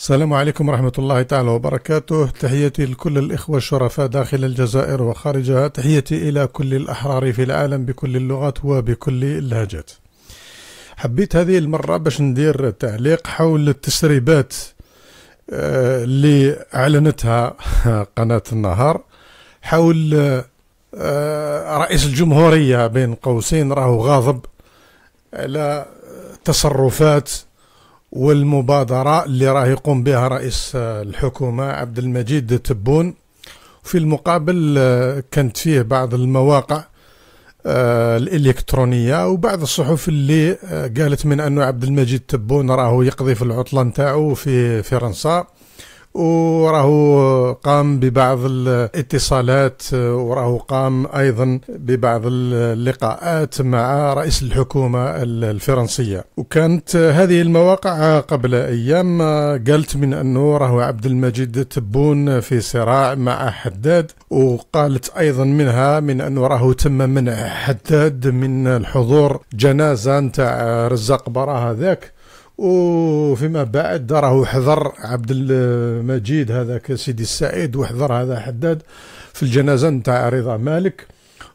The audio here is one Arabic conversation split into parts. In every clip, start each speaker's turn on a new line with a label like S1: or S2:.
S1: السلام عليكم ورحمة الله تعالى وبركاته تحياتي لكل الإخوة الشرفاء داخل الجزائر وخارجها تحياتي إلى كل الأحرار في العالم بكل اللغات وبكل اللهجات حبيت هذه المرة باش ندير تعليق حول التسريبات آه، اللي أعلنتها قناة النهار حول آه، رئيس الجمهورية بين قوسين راهو غاضب على تصرفات والمبادرة اللي راه يقوم بها رئيس الحكومة عبد المجيد تبون في المقابل آه، كانت فيه بعض المواقع آه، الإلكترونية وبعض الصحف اللي آه، قالت من أنه عبد المجيد تبون راهو يقضي في العطلة نتاعو في فرنسا وراه قام ببعض الاتصالات وراه قام ايضا ببعض اللقاءات مع رئيس الحكومه الفرنسيه وكانت هذه المواقع قبل ايام قالت من انه راه عبد المجيد تبون في صراع مع حداد وقالت ايضا منها من انه راه تم منع حداد من الحضور جنازه نتاع رزاق براها ذاك وفيما بعد راه حضر عبد المجيد هذاك سيدي السعيد وحضر هذا حداد في الجنازه نتاع رضا مالك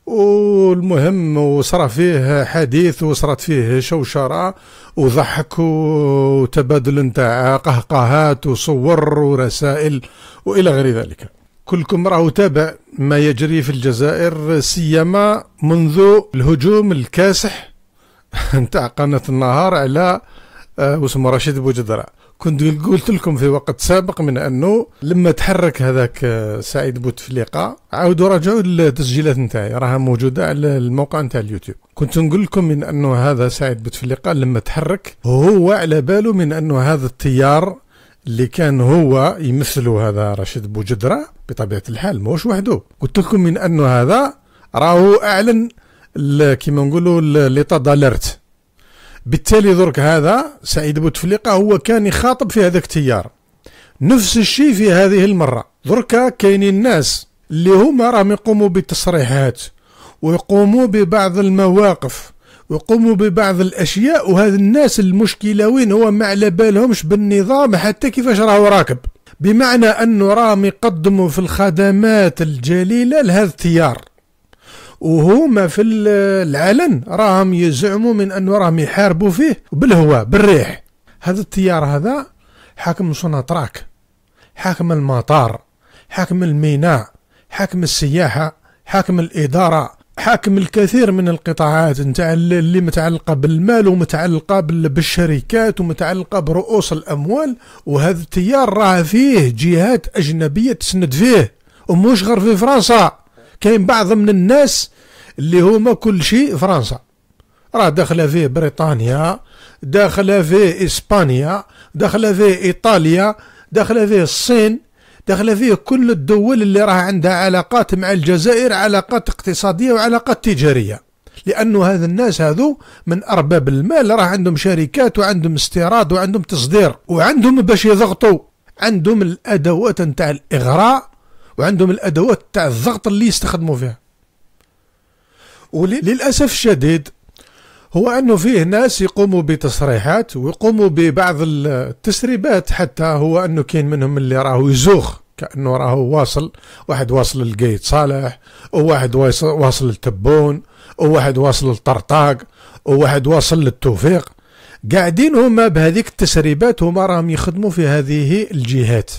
S1: والمهم وصرا فيه حديث وصرت فيه شوشرة وضحك وتبادل نتاع قهقهات وصور ورسائل وإلى غير ذلك كلكم راهو تابع ما يجري في الجزائر سيما منذ الهجوم الكاسح نتاع قناة النهار على آه، واسمه رشيد بوجدرة كنت قلت لكم في وقت سابق من انه لما تحرك هذاك آه، سعيد بوتفليقه عاودوا راجعوا التسجيلات نتاعي راها موجوده على الموقع نتاع اليوتيوب كنت نقول لكم من انه هذا سعيد بوتفليقه لما تحرك هو على باله من انه هذا التيار اللي كان هو يمثله هذا رشيد بوجدرة بطبيعه الحال ماهوش وحده قلت لكم من انه هذا راهو اعلن كيما نقولوا ليطا دالرت بالتالي درك هذا سعيد بوتفليقه هو كان يخاطب في هذاك التيار نفس الشيء في هذه المره درك كاينين الناس اللي هما راهم يقوموا بالتصريحات ويقوموا ببعض المواقف ويقوموا ببعض الاشياء وهذا الناس المشكله وين هو ما على بالهمش بالنظام حتى كيفاش راهو راكب بمعنى انه راهم يقدموا في الخدمات الجليله لهذا التيار وهما في العلن راهم يزعموا من انه راهم يحاربوا فيه بالهواء بالريح هذا التيار هذا حاكم سوناطراك حاكم المطار حاكم الميناء حاكم السياحه حاكم الاداره حاكم الكثير من القطاعات نتاع اللي متعلقه بالمال ومتعلقه بالشركات ومتعلقه برؤوس الاموال وهذا التيار راه فيه جهات اجنبيه تسند فيه ومش غير في فرنسا كاين بعض من الناس اللي هما كل شيء فرنسا راه داخله فيه بريطانيا داخله فيه اسبانيا داخله فيه ايطاليا داخله فيه الصين داخله فيه كل الدول اللي راه عندها علاقات مع الجزائر علاقات اقتصاديه وعلاقات تجاريه لانه هذا الناس هذو من ارباب المال راه عندهم شركات وعندهم استيراد وعندهم تصدير وعندهم باش يضغطوا عندهم الادوات نتاع الاغراء وعندهم الادوات تاع الضغط اللي يستخدموا فيها وللاسف الشديد هو انه فيه ناس يقوموا بتصريحات ويقوموا ببعض التسريبات حتى هو انه كاين منهم اللي راهو يزوخ كانه راهو واصل واحد واصل للقيد صالح وواحد واصل للتبون وواحد واصل للطرطاق وواحد واصل للتوفيق قاعدين هما بهذيك التسريبات هما راهم يخدموا في هذه الجهات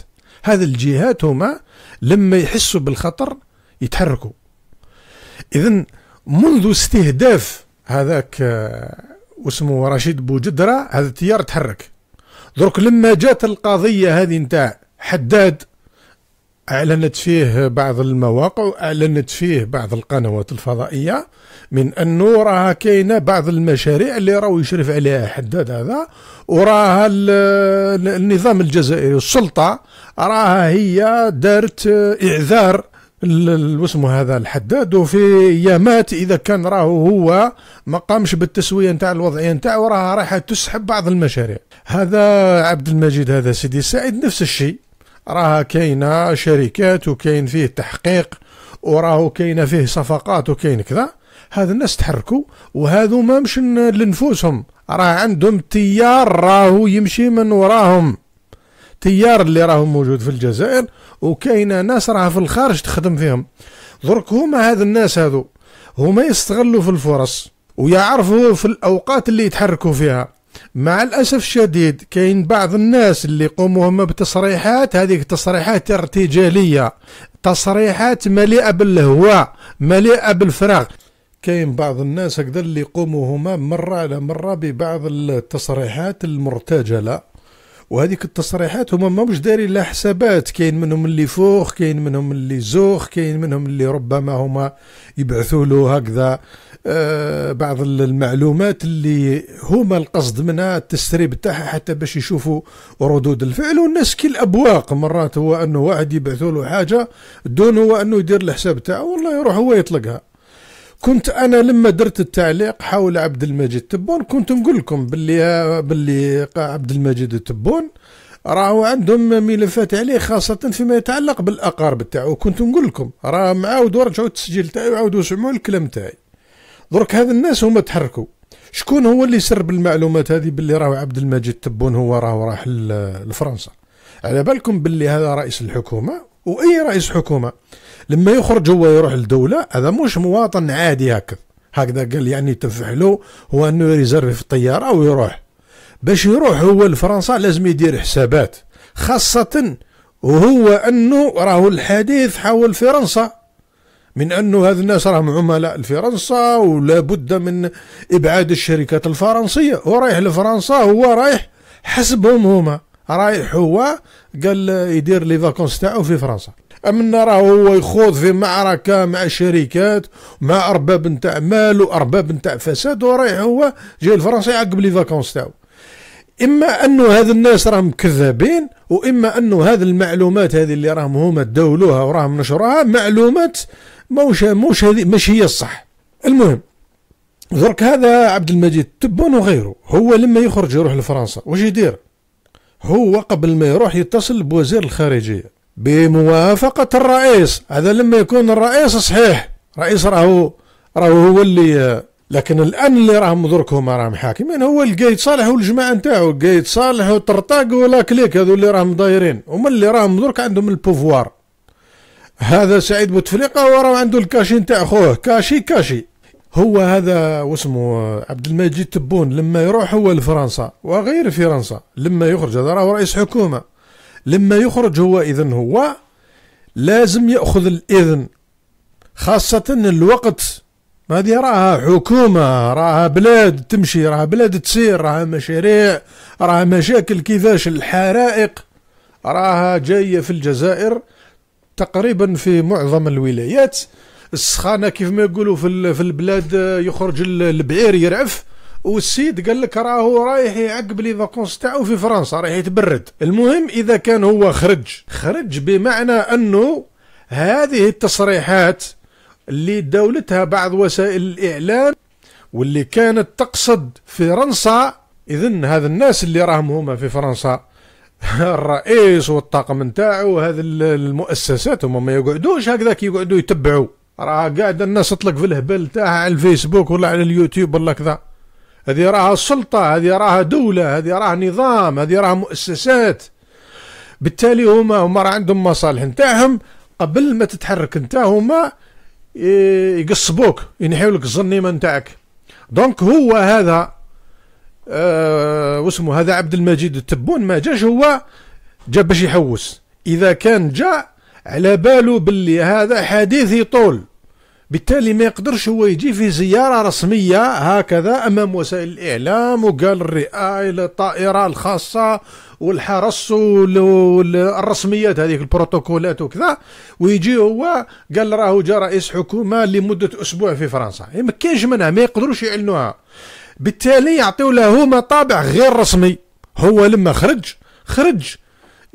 S1: هذا الجهات هما لما يحسوا بالخطر يتحركوا إذا منذ استهداف هذاك آه، واسمه رشيد بوجدرة هذا التيار تحرك درك لما جات القضية هذه نتاع حداد أعلنت فيه بعض المواقع وأعلنت فيه بعض القنوات الفضائية من أنه راها كاينة بعض المشاريع اللي راهو يشرف عليها حداد هذا وراها النظام الجزائري والسلطة راها هي دارت إعذار واسمو هذا الحداد وفي يامات اذا كان راهو هو ما قامش بالتسويه نتاع الوضعيه نتاعو راها رايحه تسحب بعض المشاريع هذا عبد المجيد هذا سيدي سعيد نفس الشيء راها كاينه شركات وكاين فيه تحقيق وراه كاينه فيه صفقات وكاين كذا هاد الناس تحركوا وهذو ما مش لنفوسهم راه عندهم تيار راهو يمشي من وراهم تيار اللي راهو موجود في الجزائر وكاينه ناس راه في الخارج تخدم فيهم درك هما هاد الناس هذو هما يستغلوا في الفرص ويعرفوا في الاوقات اللي يتحركوا فيها مع الأسف الشديد كاين بعض الناس اللي يقوموا هما بتصريحات هذه تصريحات ارتجالية تصريحات مليئة بالهواء مليئة بالفراغ كاين بعض الناس هكذا اللي يقوموا هما مرة على مرة ببعض التصريحات المرتجلة وهذيك التصريحات هما ما مش دارين لها حسابات كاين منهم اللي فوخ كاين منهم اللي زوخ كاين منهم اللي ربما هما يبعثوا له هكذا آه، بعض المعلومات اللي هما القصد منها التسريب تاعها حتى باش يشوفوا ردود الفعل والناس كي الابواق مرات هو انه واحد يبعثوا له حاجه دون هو انه يدير الحساب تاعه والله يروح هو يطلقها كنت انا لما درت التعليق حول عبد المجيد تبون كنت نقول لكم باللي باللي عبد المجيد تبون راه عندهم ملفات عليه خاصة فيما يتعلق بالأقارب تاعو كنت نقول لكم راه معاودوا رجعوا التسجيل تاعي وعاودوا سمعوا الكلام تاعي درك هذا الناس هما تحركوا شكون هو اللي سرب المعلومات هذه باللي راهو عبد المجيد تبون هو راهو راح لفرنسا على بالكم باللي هذا رئيس الحكومة واي رئيس حكومه لما يخرج هو يروح لدوله هذا مش مواطن عادي هكذا هكذا قال يعني تنفع له هو انه يريزرفي في الطياره ويروح باش يروح هو لفرنسا لازم يدير حسابات خاصه وهو انه راهو الحديث حول فرنسا من انه هذ الناس راهم عملاء لفرنسا ولا بد من ابعاد الشركات الفرنسيه هو رايح لفرنسا هو رايح حسبهم هما رايح هو قال يدير لي فاكونس تاعو في فرنسا أمنا راه هو يخوض في معركة مع شركات مع أرباب نتاع مال وأرباب نتاع فساد ورايح هو جاي لفرنسا يعقب لي فاكونس تاعو إما أنه هذ الناس راهم كذابين وإما أنه هذه المعلومات هذه اللي راهم هما داولوها وراهم نشروها معلومات موش موش هذه مش هي الصح المهم درك هذا عبد المجيد تبون وغيره هو لما يخرج يروح لفرنسا واش يدير هو قبل ما يروح يتصل بوزير الخارجية بموافقة الرئيس هذا لما يكون الرئيس صحيح رئيس راهو راهو هو اللي لكن الان اللي راهم درك هما راهم حاكمين هو القايد صالح والجماعه نتاعو القايد صالح وطرطاق ولا كليك هذو اللي راهم دايرين هما اللي راهم درك عندهم البوفوار هذا سعيد بوتفليقه وراه عنده الكاشي نتاع خوه كاشي كاشي هو هذا واسمه عبد المجيد تبون لما يروح هو لفرنسا وغير فرنسا لما يخرج هذا راه رئيس حكومه لما يخرج هو اذا هو لازم ياخذ الاذن خاصه الوقت هذه راها حكومة راها بلاد تمشي راها بلاد تسير راها مشاريع راها مشاكل كيفاش الحرائق راها جاية في الجزائر تقريبا في معظم الولايات السخانه كيف ما يقولوا في في البلاد آه، يخرج البعير يرعف والسيد قال لك راهو رايح يعقب لي فاكونس تاعو في فرنسا رايح يتبرد المهم اذا كان هو خرج خرج بمعنى انه هذه التصريحات اللي دولتها بعض وسائل الاعلام واللي كانت تقصد فرنسا اذا هذا الناس اللي راهم هما في فرنسا الرئيس والطاقم نتاعو وهذه المؤسسات هما ما يقعدوش هكذا كي يقعدوا يتبعوا راه قاعد الناس تطلق في الهبل تاعها على الفيسبوك ولا على اليوتيوب ولا كذا هذه راها سلطة هذه راها دولة هذه راها نظام هذه راها مؤسسات بالتالي هما هما راه عندهم مصالح نتاعهم قبل ما تتحرك انت هما يقصبوك ينحيو لك الظنيمة نتاعك دونك هو هذا آه واسمه هذا عبد المجيد التبون ما جاش هو جا باش يحوس اذا كان جاء على باله باللي هذا حديث يطول بالتالي ما يقدرش هو يجي في زيارة رسمية هكذا أمام وسائل الإعلام وقال الرئاية الطائرة الخاصة والحرس والرسميات هذيك البروتوكولات وكذا ويجي هو قال راه جا رئيس حكومة لمدة أسبوع في فرنسا يعني ما كاينش منها ما يقدروش يعلنوها بالتالي يعطيو له مطابع طابع غير رسمي هو لما خرج خرج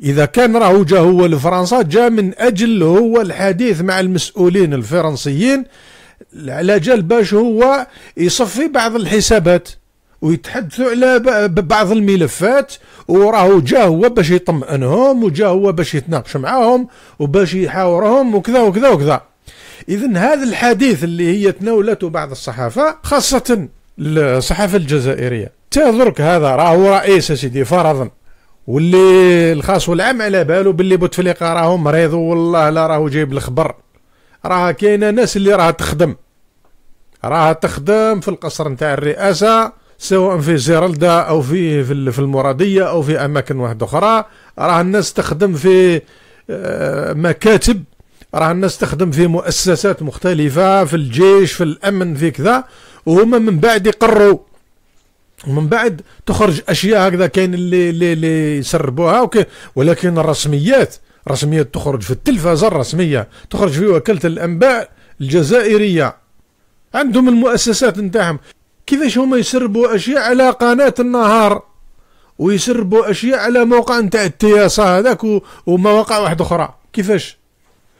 S1: إذا كان راهو جا هو لفرنسا جا من أجل هو الحديث مع المسؤولين الفرنسيين على جال باش هو يصفي بعض الحسابات ويتحدثوا على بعض الملفات وراهو جا هو باش يطمئنهم وجا هو باش يتناقش معاهم وباش يحاورهم وكذا وكذا وكذا إذا هذا الحديث اللي هي تناولته بعض الصحافة خاصة الصحافة الجزائرية تدرك هذا راهو رئيس سيدي فرضا واللي الخاص والعام على بالو باللي بوتفليقه راهو مريض والله لا راهو جايب الخبر راه كاينه ناس اللي راها تخدم راها تخدم في القصر نتاع الرئاسه سواء في جيرالدا او في في المراديه او في اماكن واحده اخرى راه الناس تخدم في آه، مكاتب راه الناس تخدم في مؤسسات مختلفه في الجيش في الامن في كذا وهما من بعد يقروا ومن بعد تخرج اشياء هكذا كاين اللي اللي, اللي يسربوها اوكي ولكن الرسميات رسميات تخرج في التلفازه الرسميه تخرج في وكاله الانباء الجزائريه عندهم المؤسسات نتاعهم كيفاش هما يسربوا اشياء على قناه النهار ويسربوا اشياء على موقع نتاع التياسه هذاك ومواقع واحد اخرى كيفاش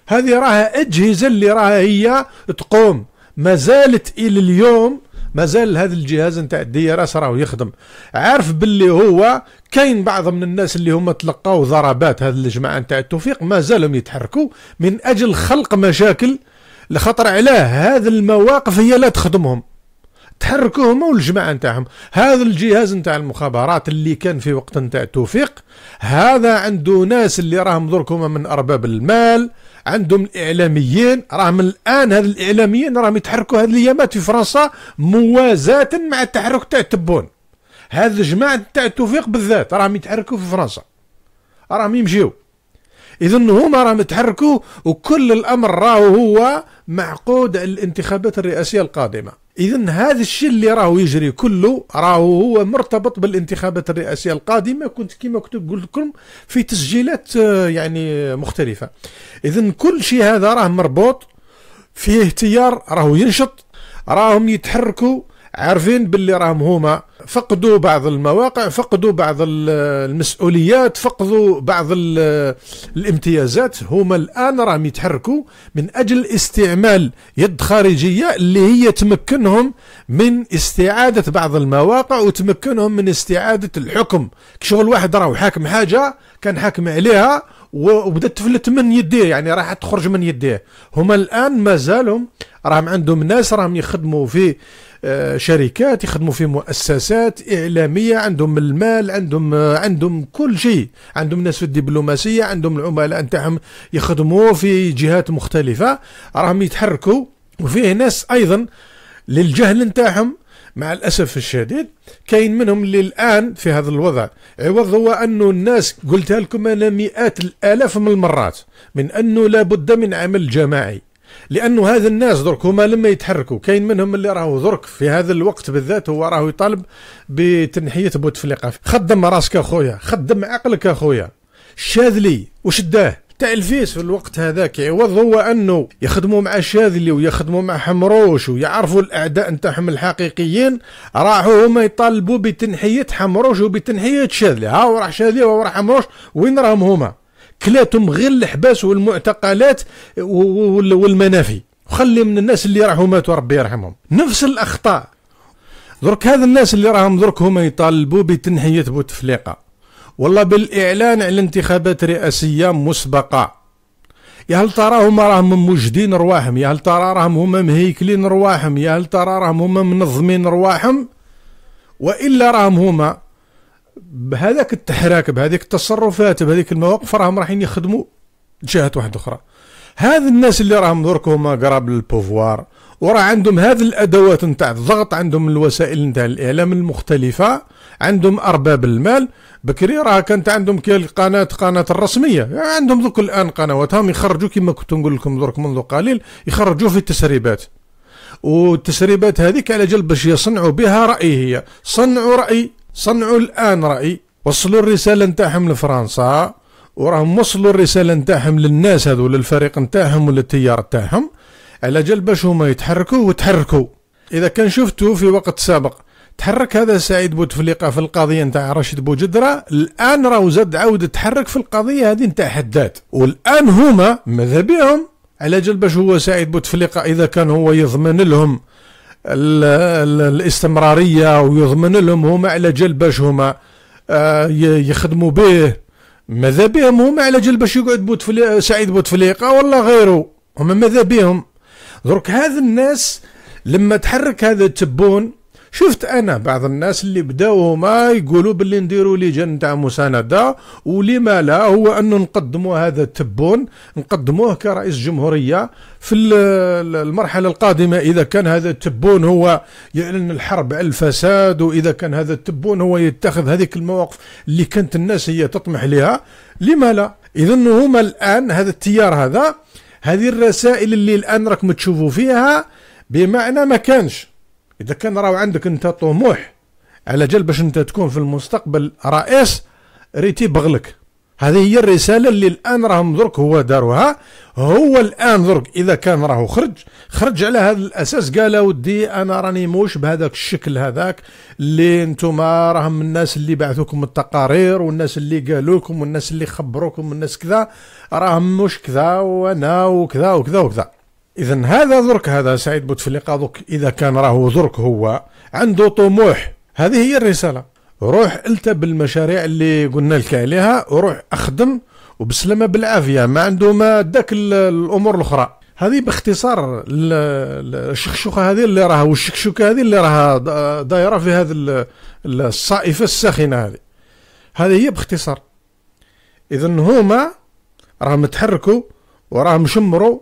S1: هذه راها اجهزه اللي راها هي تقوم ما زالت الى اليوم مازال هذا الجهاز نتاع اس راهو يخدم عارف باللي هو كاين بعض من الناس اللي هما تلقاو ضربات هذه الجماعه نتاع التوفيق مازالهم يتحركوا من اجل خلق مشاكل لخطر علاه هذه المواقف هي لا تخدمهم تحركوا هما والجماعه نتاعهم هذا الجهاز نتاع المخابرات اللي كان في وقت نتاع التوفيق هذا عنده ناس اللي راهم درك من ارباب المال عندهم الاعلاميين راهم الان هاد الاعلاميين راهم يتحركوا هاد الايامات في فرنسا موازاة مع التحرك تاع تبون هاد الجماعه تاع التوفيق بالذات راهم يتحركوا في فرنسا راهم يمشيو اذا هما راهم تحركوا وكل الامر راهو هو معقود الانتخابات الرئاسيه القادمه اذا هذا الشيء اللي راهو يجري كله راهو هو مرتبط بالانتخابات الرئاسيه القادمه كنت كما كنت قلت لكم في تسجيلات آه، يعني مختلفه اذا كل شيء هذا راه مربوط فيه تيار راهو ينشط راهم يتحركوا عارفين باللي راهم هما فقدوا بعض المواقع فقدوا بعض المسؤوليات فقدوا بعض الامتيازات هما الآن راهم يتحركوا من أجل استعمال يد خارجية اللي هي تمكنهم من استعادة بعض المواقع وتمكنهم من استعادة الحكم كشغل واحد راهو حاكم حاجة كان حاكم عليها وبدات تفلت من يديه يعني راح تخرج من يديه هما الان مازالهم راهم عندهم ناس راهم يخدموا في آه، شركات يخدموا في مؤسسات اعلاميه عندهم المال عندهم آه، عندهم كل شيء عندهم ناس في الدبلوماسيه عندهم العملاء نتاعهم يخدموا في جهات مختلفه راهم يتحركوا وفيه ناس ايضا للجهل نتاعهم مع الاسف الشديد كاين منهم اللي الان في هذا الوضع عوض هو انه الناس قلتها لكم انا مئات الالاف من المرات من انه لابد من عمل جماعي لانه هذا الناس درك هما لما يتحركوا كاين منهم اللي راهو درك في هذا الوقت بالذات هو راهو يطالب بتنحيه بوتفليقه خدم راسك اخويا خدم عقلك اخويا الشاذلي وشداه تاع الفيس في الوقت هذاك عوض هو انه يخدموا مع الشاذلي ويخدموا مع حمروش ويعرفوا الاعداء نتاعهم الحقيقيين راحوا هما يطالبوا بتنحيه حمروش وبتنحيه شاذلي ها وراح شاذلي وراح حمروش وين راهم هما كلاتهم غير الحباس والمعتقلات والمنافي وخلي من الناس اللي راحوا ماتوا ربي يرحمهم نفس الاخطاء درك هذا الناس اللي راهم درك هما يطالبوا بتنحية بوتفليقة والله بالإعلان على انتخابات رئاسية مسبقة يا هل ترى هما راهم موجدين رواحهم يا هل ترى راهم هما مهيكلين رواحهم يا هل ترى راهم هما منظمين رواحهم وإلا راهم هما بهذاك التحراك بهذيك التصرفات بهذيك المواقف راهم رايحين يخدموا جهات واحده اخرى هذا الناس اللي راهم درك هما قراب للبوفوار وراه عندهم هذه الادوات نتاع الضغط عندهم الوسائل نتاع الاعلام المختلفه عندهم ارباب المال بكري راه كانت عندهم القناه قناه الرسميه يعني عندهم ذوك الان قنواتهم يخرجوا كما كنت نقول لكم درك منذ قليل يخرجوا في التسريبات والتسريبات هذيك على جلب باش يصنعوا بها راي هي صنعوا راي صنعوا الان راي وصلوا الرساله نتاعهم لفرنسا وراهم وصلوا الرساله نتاعهم للناس هذو للفريق نتاعهم وللتيار نتاعهم على جال باش هما يتحركوا وتحركوا اذا كان شفتوا في وقت سابق تحرك هذا سعيد بوتفليقه في القضيه نتاع رشيد بوجدره الان راهو زاد عاود تحرك في القضيه هذه نتاع حداد والان هما ماذا بهم على جال باش هو سعيد بوتفليقه اذا كان هو يضمن لهم الاستمرارية ويضمن لهم هما على جال باش هما آه، يخدموا به ماذا بهم هما على جال باش يقعد بوتفليقة سعيد بوتفليقة ولا غيره هما ماذا بهم درك هذا الناس لما تحرك هذا التبون شفت انا بعض الناس اللي بداو هما يقولوا باللي نديروا لجان تاع مسانده ولما لا هو انه نقدموا هذا التبون نقدموه كرئيس جمهوريه في المرحله القادمه اذا كان هذا التبون هو يعلن الحرب على الفساد واذا كان هذا التبون هو يتخذ هذيك المواقف اللي كانت الناس هي تطمح لها لما لا اذا هما الان هذا التيار هذا هذه الرسائل اللي الان راكم تشوفوا فيها بمعنى ما كانش اذا كان راهو عندك انت طموح على جال باش انت تكون في المستقبل رئيس ريتي بغلك هذه هي الرساله اللي الان راهم درك هو داروها هو الان درك اذا كان راهو خرج خرج على هذا الاساس قال ودي انا راني موش بهذاك الشكل هذاك اللي انتم راهم الناس اللي بعثوكم التقارير والناس اللي قالوكم والناس اللي خبروكم والناس كذا راهم موش كذا وانا وكذا وكذا وكذا اذا هذا درك هذا سعيد بوتفليقه درك اذا كان راهو درك هو عنده طموح هذه هي الرساله روح التب المشاريع اللي قلنا لك عليها وروح اخدم وبسلمه بالعافيه ما عنده ما داك الامور الاخرى هذه باختصار الشخشوخه هذه اللي راها والشكشوكه هذه اللي راها دايره في هذه الصائفه الساخنه هذه هذه هي باختصار اذا هما راهم تحركوا وراهم شمروا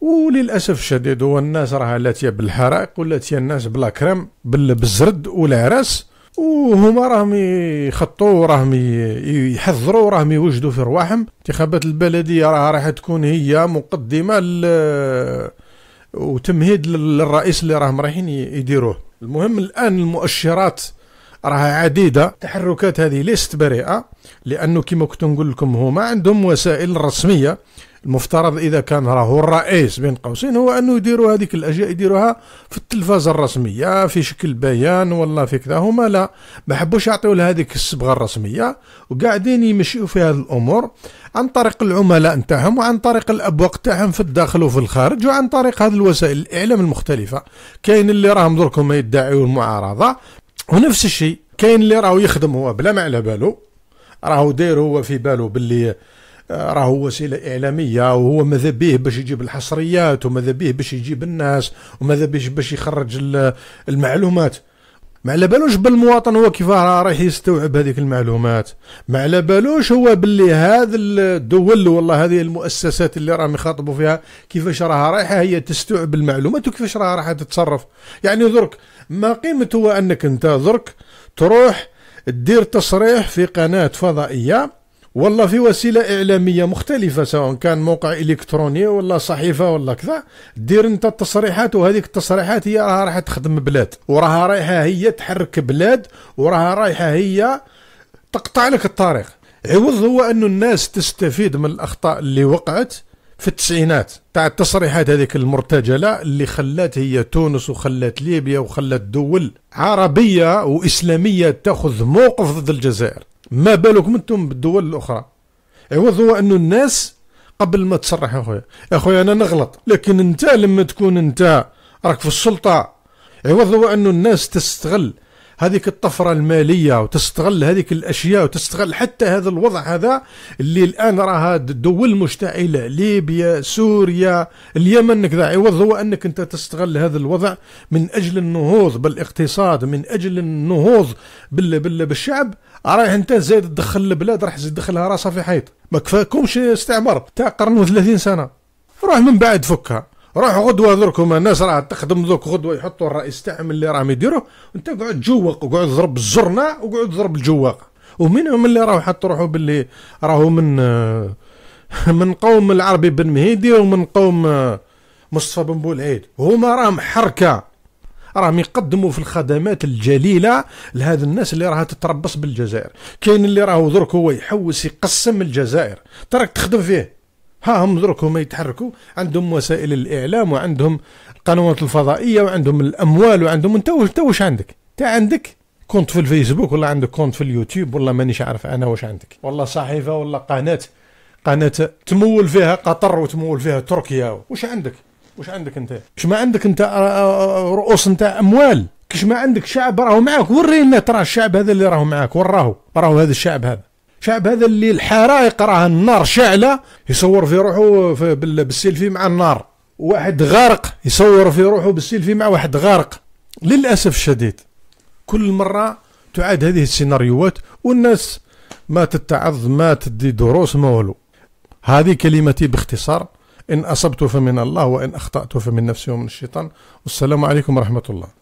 S1: وللاسف الشديد هو الناس راها لاتيه بالحرائق ولاتيه الناس بلا كريم بالزرد والعراس وهما راهم يخطوا وراهم يحضروا وراهم يوجدوا في رواحهم انتخابات البلديه راها راح تكون هي مقدمه ل وتمهيد للرئيس اللي راهم رايحين يديروه المهم الان المؤشرات راها عديده تحركات هذه ليست بريئه لانه كما كنت نقول لكم هما عندهم وسائل رسميه المفترض اذا كان راهو الرئيس بين قوسين هو انه يديروا هذيك الاشياء يديروها في التلفاز الرسميه في شكل بيان ولا في كذا هما لا ما حبوش يعطيو لها هذيك الصبغه الرسميه وقاعدين يمشيو في هذه الامور عن طريق العملاء نتاعهم وعن طريق الابواق تاعهم في الداخل وفي الخارج وعن طريق هذه الوسائل الاعلام المختلفه كاين اللي راهم دركم هما يدعيو المعارضه ونفس الشيء كاين اللي راهو يخدم هو بلا ما على باله راهو داير هو في باله باللي راهو وسيله اعلاميه وهو ماذا به باش يجيب الحصريات وماذا به باش يجيب الناس وماذا به باش يخرج المعلومات ما على بالوش بالمواطن هو كيف راه يستوعب هذيك المعلومات ما على بالوش هو باللي هذا الدول والله هذه المؤسسات اللي راهم يخاطبوا فيها كيفاش راها رايحه هي تستوعب المعلومات وكيفاش راها راح تتصرف يعني درك ما قيمته هو انك انت درك تروح تدير تصريح في قناه فضائيه والله في وسيله اعلاميه مختلفه سواء كان موقع الكتروني ولا صحيفه ولا كذا دير انت التصريحات وهذيك التصريحات هي راها راح تخدم بلاد وراها رايحه هي تحرك بلاد وراها رايحه هي تقطع لك الطريق عوض هو انه الناس تستفيد من الاخطاء اللي وقعت في التسعينات تاع التصريحات هذيك المرتجلة اللي خلات هي تونس وخلات ليبيا وخلات دول عربية وإسلامية تأخذ موقف ضد الجزائر ما بالكم انتم بالدول الاخرى عوض هو انه الناس قبل ما تصرح يا يا اخويا انا نغلط لكن انت لما تكون انت راك في السلطه عوض هو انه الناس تستغل هذيك الطفره الماليه وتستغل هذيك الاشياء وتستغل حتى هذا الوضع هذا اللي الان راها دول مشتعله ليبيا سوريا اليمن كذا عوض هو انك انت تستغل هذا الوضع من اجل النهوض بالاقتصاد من اجل النهوض بال بال بالشعب رايح انت زايد تدخل البلاد راح تزيد تدخلها راسها في حيط ما كفاكمش استعمار تاع قرن و30 سنه روح من بعد فكها روح غدوه درك هما الناس راه تخدم دوك غدوه يحطوا الرئيس تاعهم اللي راهم يديروه انت قعد جوق وقعد ضرب الزرنا وقعد ضرب الجواق ومنهم اللي راهو حط روحو باللي راهو من آه، من قوم العربي بن مهيدي ومن قوم آه، مصطفى بن بولعيد هما راهم حركه راهم يقدموا في الخدمات الجليله لهذ الناس اللي راها تتربص بالجزائر كاين اللي راهو درك هو يحوس يقسم الجزائر تراك تخدم فيه ها هم درك هما يتحركوا عندهم وسائل الاعلام وعندهم القنوات الفضائيه وعندهم الاموال وعندهم انت انت واش عندك انت عندك كونت في الفيسبوك ولا عندك كونت في اليوتيوب والله مانيش عارف انا واش عندك والله صحيفه ولا قناه قناه تمول فيها قطر وتمول فيها تركيا واش عندك واش عندك انت اش ما عندك انت آه، آه، آه، رؤوس نتاع اموال كش ما عندك شعب راهو معاك ورينا ترى الشعب هذا اللي راهو معاك وراهو راهو هذا الشعب هذا شعب هذا اللي الحرائق راه النار شاعله يصور في روحه بالسيلفي مع النار واحد غارق يصور في روحه بالسيلفي مع واحد غارق للاسف الشديد كل مره تعاد هذه السيناريوهات والناس ما تتعظ ما تدي دروس ما والو هذه كلمتي باختصار إن أصبت فمن الله وإن أخطأت فمن نفسي ومن الشيطان والسلام عليكم ورحمة الله